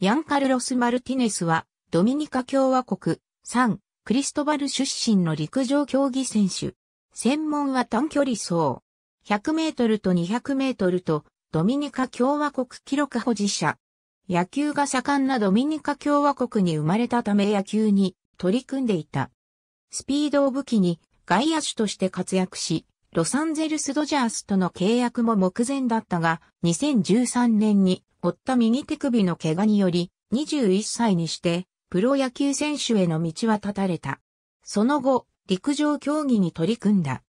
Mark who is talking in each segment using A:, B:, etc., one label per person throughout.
A: ヤンカルロス・マルティネスは、ドミニカ共和国、サン・クリストバル出身の陸上競技選手。専門は短距離走。100メートルと200メートルと、ドミニカ共和国記録保持者。野球が盛んなドミニカ共和国に生まれたため野球に取り組んでいた。スピードを武器に外野手として活躍し、ロサンゼルスドジャースとの契約も目前だったが、2013年に負った右手首の怪我により、21歳にして、プロ野球選手への道は断たれた。その後、陸上競技に取り組んだ。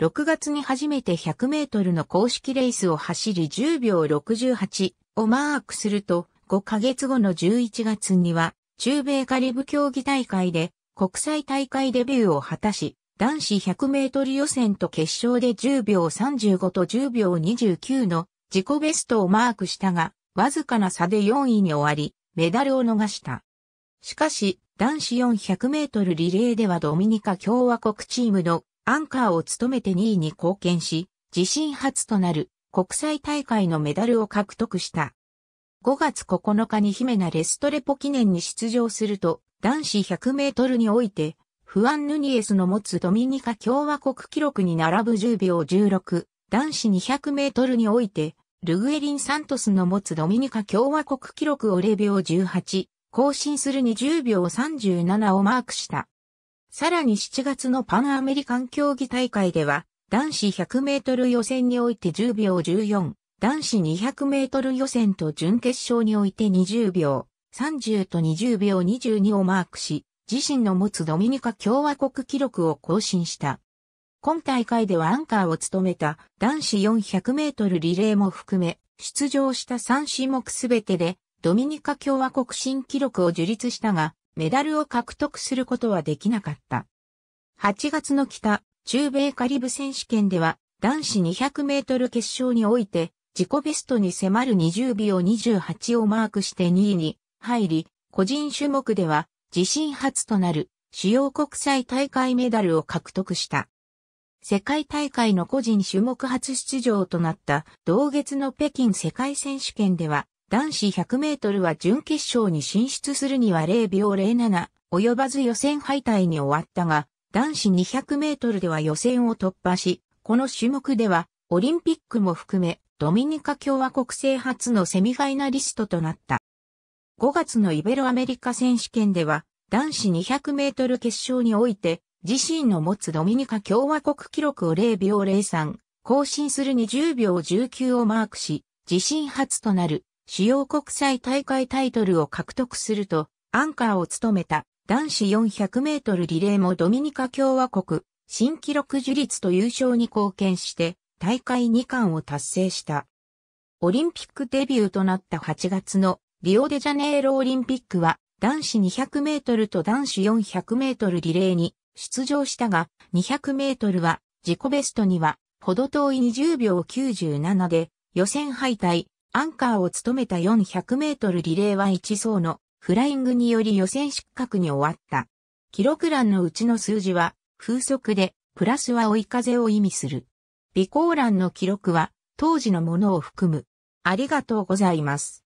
A: 6月に初めて100メートルの公式レースを走り10秒68をマークすると、5ヶ月後の11月には、中米カリブ競技大会で国際大会デビューを果たし、男子100メートル予選と決勝で10秒35と10秒29の自己ベストをマークしたが、わずかな差で4位に終わり、メダルを逃した。しかし、男子400メートルリレーではドミニカ共和国チームのアンカーを務めて2位に貢献し、自身初となる国際大会のメダルを獲得した。5月9日に姫名レストレポ記念に出場すると、男子100メートルにおいて、フアン・ヌニエスの持つドミニカ共和国記録に並ぶ10秒16、男子200メートルにおいて、ルグエリン・サントスの持つドミニカ共和国記録を0秒18、更新する20秒37をマークした。さらに7月のパンアメリカン競技大会では、男子100メートル予選において10秒14、男子200メートル予選と準決勝において20秒30と20秒22をマークし、自身の持つドミニカ共和国記録を更新した。今大会ではアンカーを務めた男子400メートルリレーも含め、出場した3種目すべてで、ドミニカ共和国新記録を樹立したが、メダルを獲得することはできなかった。8月の北、中米カリブ選手権では、男子200メートル決勝において、自己ベストに迫る20秒28をマークして2位に入り、個人種目では自身初となる主要国際大会メダルを獲得した。世界大会の個人種目初出場となった同月の北京世界選手権では男子100メートルは準決勝に進出するには0秒07及ばず予選敗退に終わったが男子200メートルでは予選を突破しこの種目ではオリンピックも含めドミニカ共和国制初のセミファイナリストとなった5月のイベロアメリカ選手権では男子200メートル決勝において自身の持つドミニカ共和国記録を0秒03、更新する20秒19をマークし、自身初となる主要国際大会タイトルを獲得すると、アンカーを務めた男子400メートルリレーもドミニカ共和国新記録樹立と優勝に貢献して大会2冠を達成した。オリンピックデビューとなった8月のリオデジャネイロオリンピックは男子200メートルと男子400メートルリレーに出場したが、200メートルは自己ベストには、ほど遠い20秒97で予選敗退、アンカーを務めた400メートルリレーは1層のフライングにより予選失格に終わった。記録欄のうちの数字は風速で、プラスは追い風を意味する。備考欄の記録は当時のものを含む。ありがとうございます。